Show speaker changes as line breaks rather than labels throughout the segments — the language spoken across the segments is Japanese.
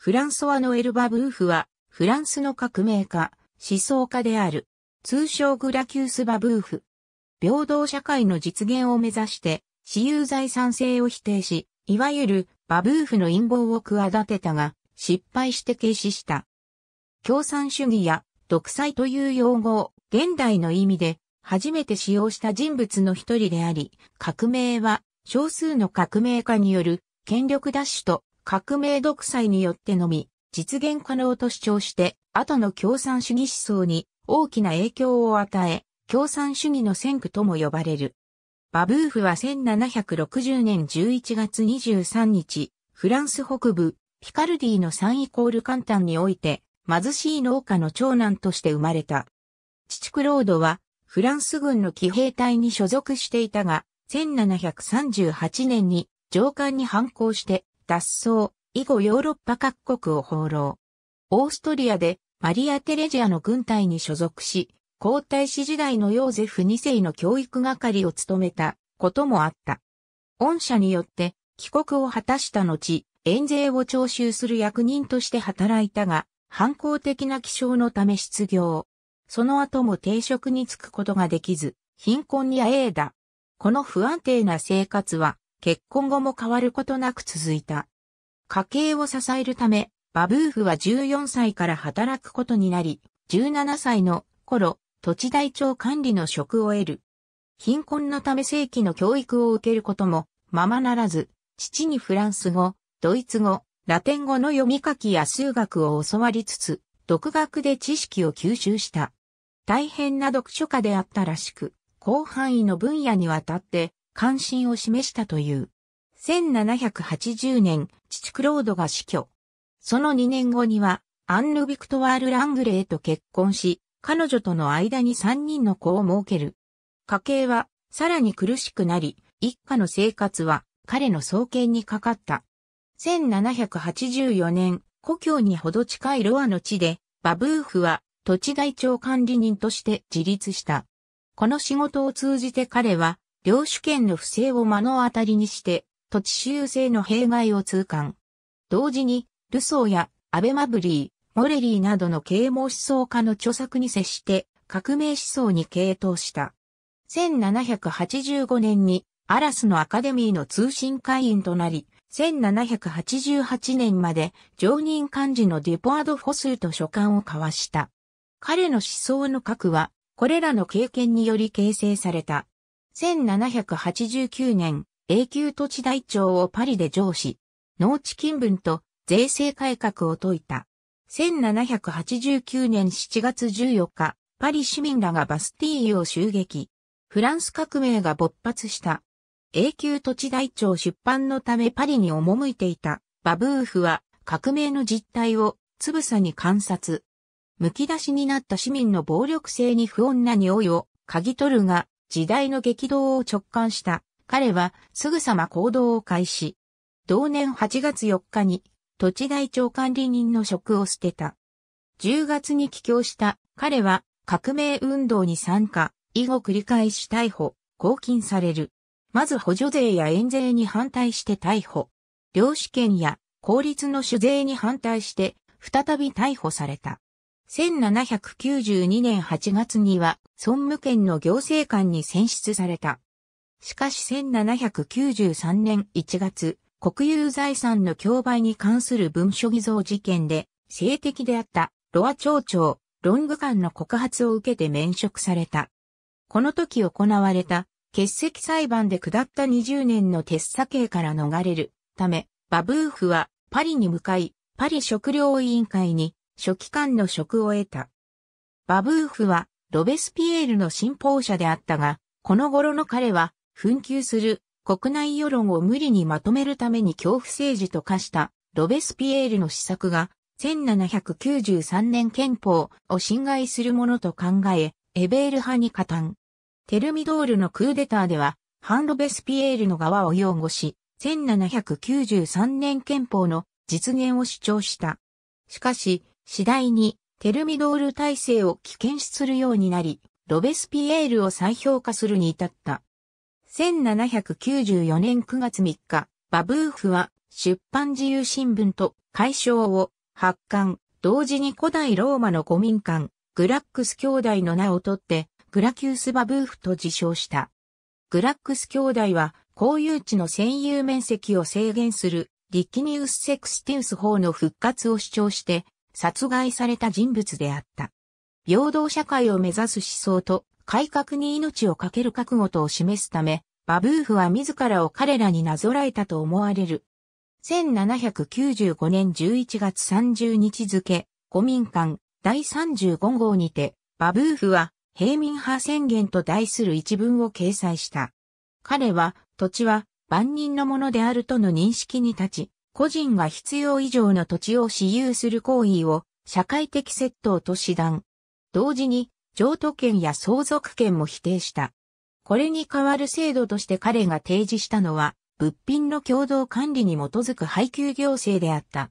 フランソワのエルバ・ブーフは、フランスの革命家、思想家である、通称グラキュース・バブーフ。平等社会の実現を目指して、私有財産制を否定し、いわゆるバブーフの陰謀を企てたが、失敗して軽視した。共産主義や独裁という用語を現代の意味で初めて使用した人物の一人であり、革命は少数の革命家による権力奪取と革命独裁によってのみ実現可能と主張して、後の共産主義思想に大きな影響を与え、共産主義の先駆とも呼ばれる。バブーフは1760年11月23日、フランス北部、ピカルディの3イコール簡単において、貧しい農家の長男として生まれた。父クロードは、フランス軍の騎兵隊に所属していたが、1738年に上官に反抗して脱走、以後ヨーロッパ各国を放浪。オーストリアでマリア・テレジアの軍隊に所属し、皇太子時代のヨーゼフ2世の教育係を務めたこともあった。恩赦によって帰国を果たした後、遠税を徴収する役人として働いたが、反抗的な気象のため失業。その後も定職に就くことができず、貧困にあえいだ。この不安定な生活は、結婚後も変わることなく続いた。家計を支えるため、バブーフは14歳から働くことになり、17歳の頃、土地台帳管理の職を得る。貧困のため正規の教育を受けることも、ままならず、父にフランス語、ドイツ語、ラテン語の読み書きや数学を教わりつつ、独学で知識を吸収した。大変な読書家であったらしく、広範囲の分野にわたって関心を示したという。1780年、父クロードが死去。その2年後には、アンヌ・ビクトワール・ラングレーと結婚し、彼女との間に3人の子を設ける。家計は、さらに苦しくなり、一家の生活は、彼の創建にかかった。1784年、故郷にほど近いロアの地で、バブーフは土地台帳管理人として自立した。この仕事を通じて彼は領主権の不正を目の当たりにして、土地修正の弊害を痛感。同時に、ルソーやアベマブリー、モレリーなどの啓蒙思想家の著作に接して、革命思想に傾倒した。1785年に、アラスのアカデミーの通信会員となり、1788年まで常任幹事のデュポアド・フォスーと書簡を交わした。彼の思想の核は、これらの経験により形成された。1789年、永久土地台帳をパリで上司、農地勤分と税制改革を説いた。1789年7月14日、パリ市民らがバスティーユを襲撃。フランス革命が勃発した。永久土地台帳出版のためパリに赴いていたバブーフは革命の実態をつぶさに観察。剥き出しになった市民の暴力性に不穏な匂いを嗅ぎ取るが、時代の激動を直感した。彼はすぐさま行動を開始。同年8月4日に土地台帳管理人の職を捨てた。10月に帰郷した彼は革命運動に参加、以後繰り返し逮捕、拘禁される。まず補助税や延税に反対して逮捕。領主権や公立の主税に反対して再び逮捕された。1792年8月には、孫武県の行政官に選出された。しかし1793年1月、国有財産の競売に関する文書偽造事件で、性的であったロア町長、ロング官の告発を受けて免職された。この時行われた、欠席裁判で下った20年の鉄査刑から逃れるため、バブーフはパリに向かい、パリ食料委員会に書記官の職を得た。バブーフは、ロベスピエールの信奉者であったが、この頃の彼は、紛糾する国内世論を無理にまとめるために恐怖政治と化したロベスピエールの施策が、1793年憲法を侵害するものと考え、エベール派に加担。テルミドールのクーデターでは、反ロベスピエールの側を擁護し、1793年憲法の実現を主張した。しかし、次第にテルミドール体制を危険視するようになり、ロベスピエールを再評価するに至った。1794年9月3日、バブーフは出版自由新聞と解消を発刊、同時に古代ローマの古民館、グラックス兄弟の名を取って、グラキュース・バブーフと自称した。グラックス兄弟は、公有地の占有面積を制限する、リキニウス・セクスティウス法の復活を主張して、殺害された人物であった。平等社会を目指す思想と改革に命をかける覚悟とを示すため、バブーフは自らを彼らになぞらえたと思われる。1795年11月30日付、公民館第35号にて、バブーフは平民派宣言と題する一文を掲載した。彼は、土地は万人のものであるとの認識に立ち、個人が必要以上の土地を私有する行為を社会的窃盗と師団。同時に譲渡権や相続権も否定した。これに代わる制度として彼が提示したのは、物品の共同管理に基づく配給行政であった。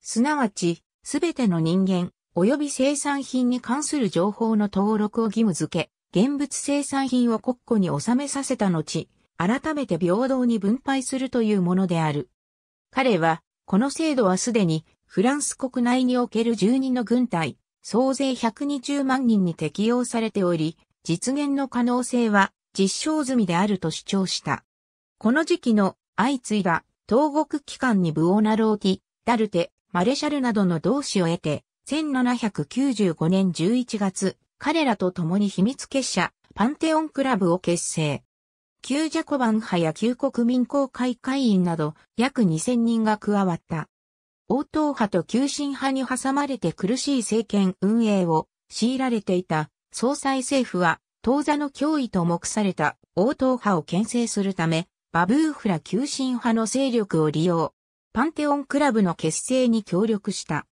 すなわち、すべての人間、及び生産品に関する情報の登録を義務付け、現物生産品を国庫に収めさせた後、改めて平等に分配するというものである。彼は、この制度はすでにフランス国内における12の軍隊、総勢120万人に適用されており、実現の可能性は実証済みであると主張した。この時期の相次いだ東国機関にブオナローティ、ダルテ、マレシャルなどの同志を得て、1795年11月、彼らと共に秘密結社、パンテオンクラブを結成。旧ジャコバン派や旧国民公会会員など約2000人が加わった。応答派と急進派に挟まれて苦しい政権運営を強いられていた総裁政府は当座の脅威と目された応答派を牽制するためバブーフラ急進派の勢力を利用。パンテオンクラブの結成に協力した。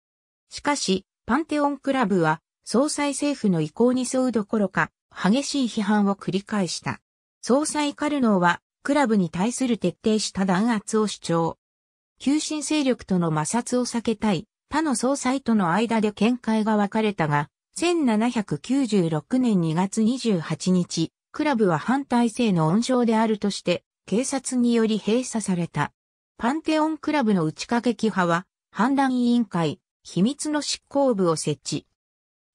しかし、パンテオンクラブは総裁政府の意向に沿うどころか激しい批判を繰り返した。総裁カルノーは、クラブに対する徹底した弾圧を主張。急進勢力との摩擦を避けたい、他の総裁との間で見解が分かれたが、1796年2月28日、クラブは反体制の温床であるとして、警察により閉鎖された。パンテオンクラブの打ち掛け派は、反乱委員会、秘密の執行部を設置。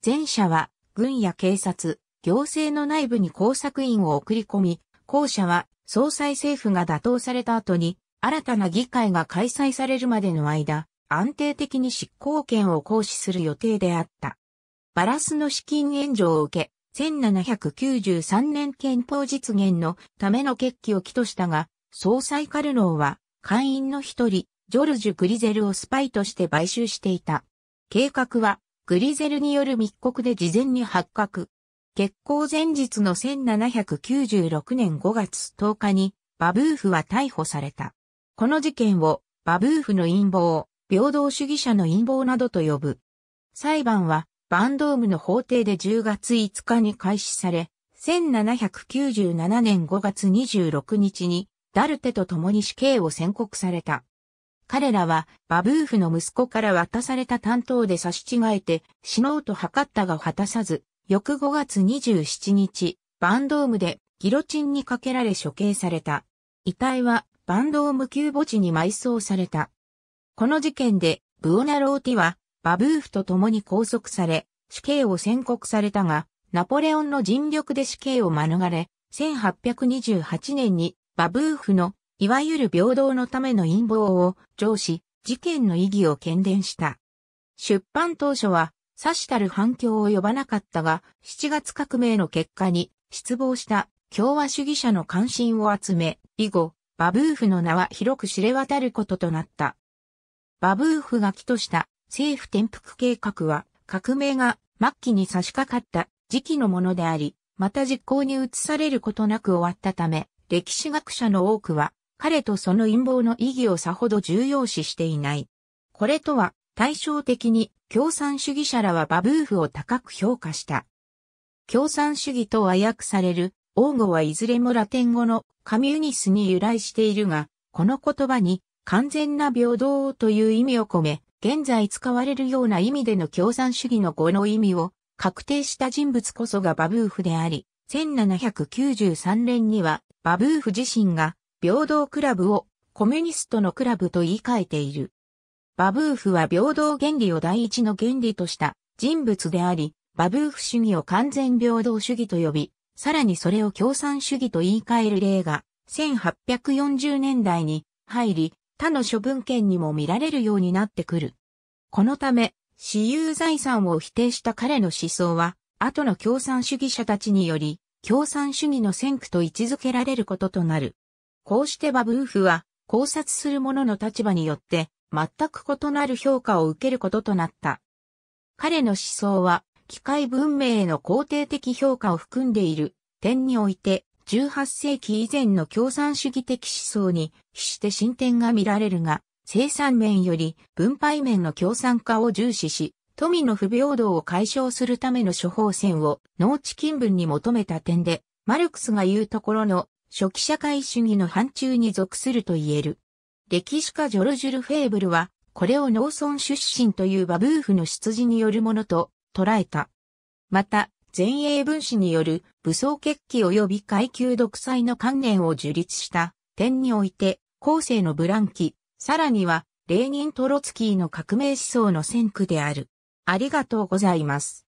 前者は、軍や警察、行政の内部に工作員を送り込み、後者は総裁政府が打倒された後に、新たな議会が開催されるまでの間、安定的に執行権を行使する予定であった。バラスの資金援助を受け、1793年憲法実現のための決起を起としたが、総裁カルノーは会員の一人、ジョルジュ・グリゼルをスパイとして買収していた。計画は、グリゼルによる密告で事前に発覚。決行前日の1796年5月10日に、バブーフは逮捕された。この事件を、バブーフの陰謀、平等主義者の陰謀などと呼ぶ。裁判は、バンドームの法廷で10月5日に開始され、1797年5月26日に、ダルテと共に死刑を宣告された。彼らは、バブーフの息子から渡された担当で差し違えて、死のうと図ったが果たさず、翌5月27日、バンドームでギロチンにかけられ処刑された。遺体はバンドーム旧墓地に埋葬された。この事件でブオナローティはバブーフと共に拘束され、死刑を宣告されたが、ナポレオンの尽力で死刑を免れ、1828年にバブーフのいわゆる平等のための陰謀を上司、事件の意義を喧伝した。出版当初は刺したる反響を呼ばなかったが、7月革命の結果に失望した共和主義者の関心を集め、以後、バブーフの名は広く知れ渡ることとなった。バブーフが起とした政府転覆計画は、革命が末期に差し掛かった時期のものであり、また実行に移されることなく終わったため、歴史学者の多くは、彼とその陰謀の意義をさほど重要視していない。これとは、対照的に共産主義者らはバブーフを高く評価した。共産主義と和訳される、王語はいずれもラテン語のカミュニスに由来しているが、この言葉に完全な平等という意味を込め、現在使われるような意味での共産主義の語の意味を確定した人物こそがバブーフであり、1793年にはバブーフ自身が平等クラブをコミュニストのクラブと言い換えている。バブーフは平等原理を第一の原理とした人物であり、バブーフ主義を完全平等主義と呼び、さらにそれを共産主義と言い換える例が、1840年代に入り、他の諸文献にも見られるようになってくる。このため、私有財産を否定した彼の思想は、後の共産主義者たちにより、共産主義の先駆と位置づけられることとなる。こうしてバブーフは、考察する者の立場によって、全く異なる評価を受けることとなった。彼の思想は、機械文明への肯定的評価を含んでいる点において、18世紀以前の共産主義的思想に比して進展が見られるが、生産面より分配面の共産化を重視し、富の不平等を解消するための処方箋を農地勤文に求めた点で、マルクスが言うところの初期社会主義の範疇に属すると言える。歴史家ジョルジュル・フェーブルは、これを農村出身というバブーフの出自によるものと捉えた。また、前衛分子による武装決起及び階級独裁の観念を樹立した点において、後世のブランキ、さらには、レーニン・トロツキーの革命思想の先駆である。ありがとうございます。